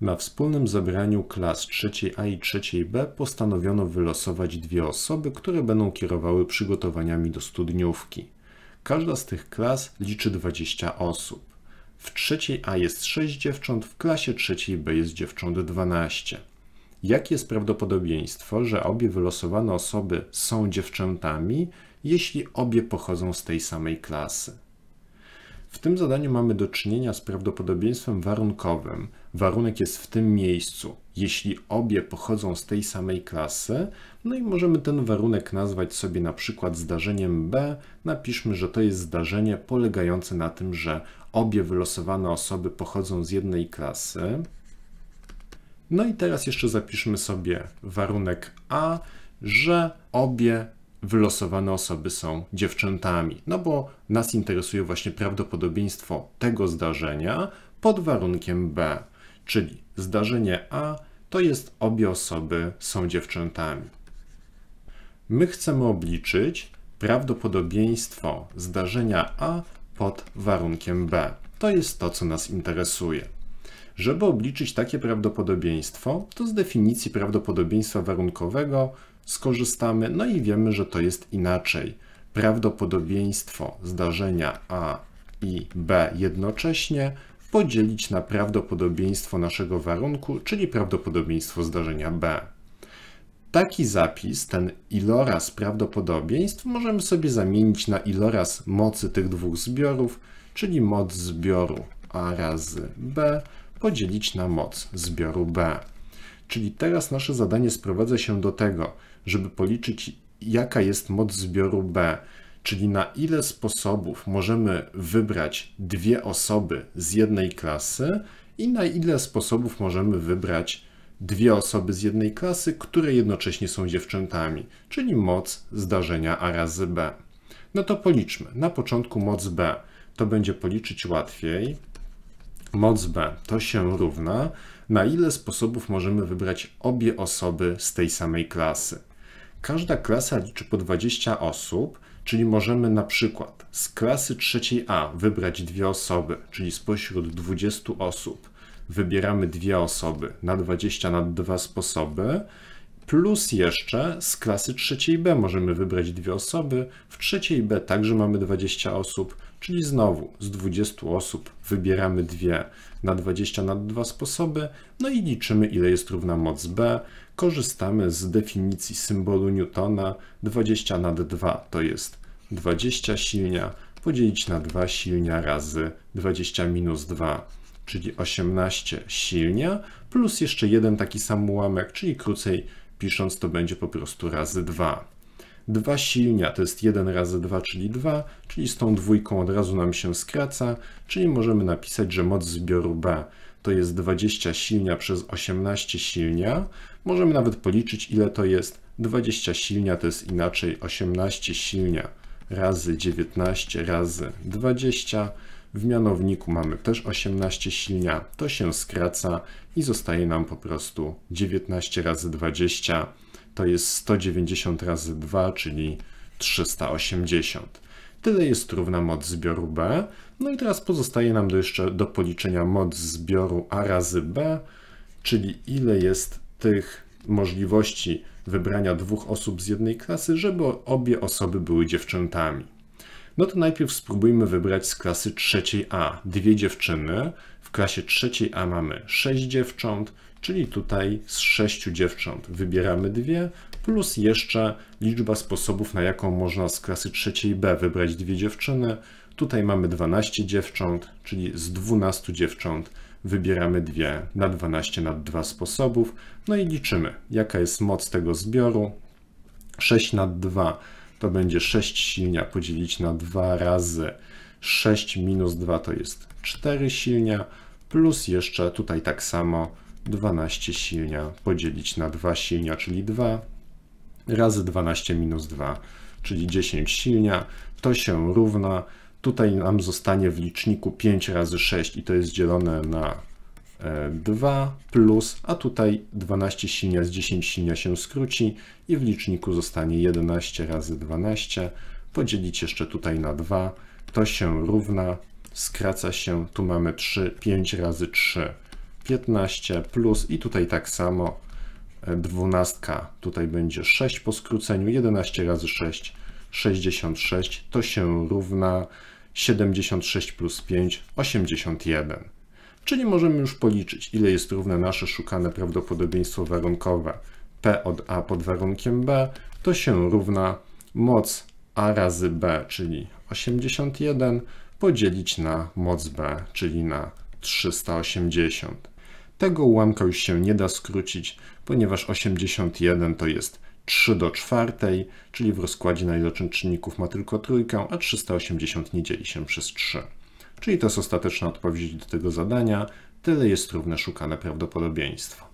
Na wspólnym zebraniu klas trzeciej a i trzeciej b postanowiono wylosować dwie osoby, które będą kierowały przygotowaniami do studniówki. Każda z tych klas liczy 20 osób. W trzeciej A jest 6 dziewcząt, w klasie trzeciej B jest dziewcząt 12. Jakie jest prawdopodobieństwo, że obie wylosowane osoby są dziewczętami, jeśli obie pochodzą z tej samej klasy? W tym zadaniu mamy do czynienia z prawdopodobieństwem warunkowym. Warunek jest w tym miejscu, jeśli obie pochodzą z tej samej klasy, no i możemy ten warunek nazwać sobie na przykład zdarzeniem B. Napiszmy, że to jest zdarzenie polegające na tym, że obie wylosowane osoby pochodzą z jednej klasy. No i teraz jeszcze zapiszmy sobie warunek A, że obie wylosowane osoby są dziewczętami, no bo nas interesuje właśnie prawdopodobieństwo tego zdarzenia pod warunkiem B, czyli zdarzenie A to jest obie osoby są dziewczętami. My chcemy obliczyć prawdopodobieństwo zdarzenia A pod warunkiem B. To jest to, co nas interesuje. Żeby obliczyć takie prawdopodobieństwo, to z definicji prawdopodobieństwa warunkowego skorzystamy, no i wiemy, że to jest inaczej. Prawdopodobieństwo zdarzenia A i B jednocześnie podzielić na prawdopodobieństwo naszego warunku, czyli prawdopodobieństwo zdarzenia B. Taki zapis, ten iloraz prawdopodobieństw, możemy sobie zamienić na iloraz mocy tych dwóch zbiorów, czyli moc zbioru A razy B podzielić na moc zbioru B. Czyli teraz nasze zadanie sprowadza się do tego, żeby policzyć, jaka jest moc zbioru B, czyli na ile sposobów możemy wybrać dwie osoby z jednej klasy i na ile sposobów możemy wybrać dwie osoby z jednej klasy, które jednocześnie są dziewczętami, czyli moc zdarzenia A razy B. No to policzmy. Na początku moc B. To będzie policzyć łatwiej. Moc B to się równa, na ile sposobów możemy wybrać obie osoby z tej samej klasy. Każda klasa liczy po 20 osób, czyli możemy na przykład z klasy trzeciej A wybrać dwie osoby, czyli spośród 20 osób wybieramy dwie osoby na 20 na dwa sposoby, plus jeszcze z klasy trzeciej B możemy wybrać dwie osoby, w trzeciej B także mamy 20 osób, Czyli znowu z 20 osób wybieramy dwie na 20 na dwa sposoby, no i liczymy ile jest równa moc B. Korzystamy z definicji symbolu Newtona. 20 nad 2 to jest 20 silnia podzielić na 2 silnia razy 20 minus 2, czyli 18 silnia, plus jeszcze jeden taki sam ułamek, czyli krócej pisząc to będzie po prostu razy 2. 2 silnia to jest 1 razy 2, czyli 2, czyli z tą dwójką od razu nam się skraca, czyli możemy napisać, że moc zbioru B to jest 20 silnia przez 18 silnia. Możemy nawet policzyć, ile to jest. 20 silnia to jest inaczej 18 silnia razy 19 razy 20. W mianowniku mamy też 18 silnia, to się skraca i zostaje nam po prostu 19 razy 20 to jest 190 razy 2, czyli 380. Tyle jest równa moc zbioru B. No i teraz pozostaje nam do jeszcze do policzenia moc zbioru A razy B, czyli ile jest tych możliwości wybrania dwóch osób z jednej klasy, żeby obie osoby były dziewczętami. No to najpierw spróbujmy wybrać z klasy trzeciej A dwie dziewczyny, klasie trzeciej A mamy 6 dziewcząt, czyli tutaj z 6 dziewcząt wybieramy dwie, plus jeszcze liczba sposobów, na jaką można z klasy trzeciej B wybrać dwie dziewczyny. Tutaj mamy 12 dziewcząt, czyli z 12 dziewcząt wybieramy dwie na 12 na 2 sposobów. No i liczymy, jaka jest moc tego zbioru. 6 na 2 to będzie 6 silnia podzielić na 2 razy 6 minus 2 to jest 4 silnia plus jeszcze tutaj tak samo 12 silnia podzielić na 2 silnia, czyli 2 razy 12 minus 2, czyli 10 silnia. To się równa, tutaj nam zostanie w liczniku 5 razy 6 i to jest dzielone na 2 e, plus, a tutaj 12 silnia z 10 silnia się skróci i w liczniku zostanie 11 razy 12. Podzielić jeszcze tutaj na 2, to się równa skraca się, tu mamy 3, 5 razy 3, 15 plus i tutaj tak samo 12, e, tutaj będzie 6 po skróceniu, 11 razy 6, 66, to się równa 76 plus 5, 81. Czyli możemy już policzyć, ile jest równe nasze szukane prawdopodobieństwo warunkowe P od A pod warunkiem B, to się równa moc A razy B, czyli 81 podzielić na moc b, czyli na 380. Tego ułamka już się nie da skrócić, ponieważ 81 to jest 3 do czwartej, czyli w rozkładzie na iloczyn czynników ma tylko trójkę, a 380 nie dzieli się przez 3. Czyli to jest ostateczna odpowiedź do tego zadania, tyle jest równe szukane prawdopodobieństwo.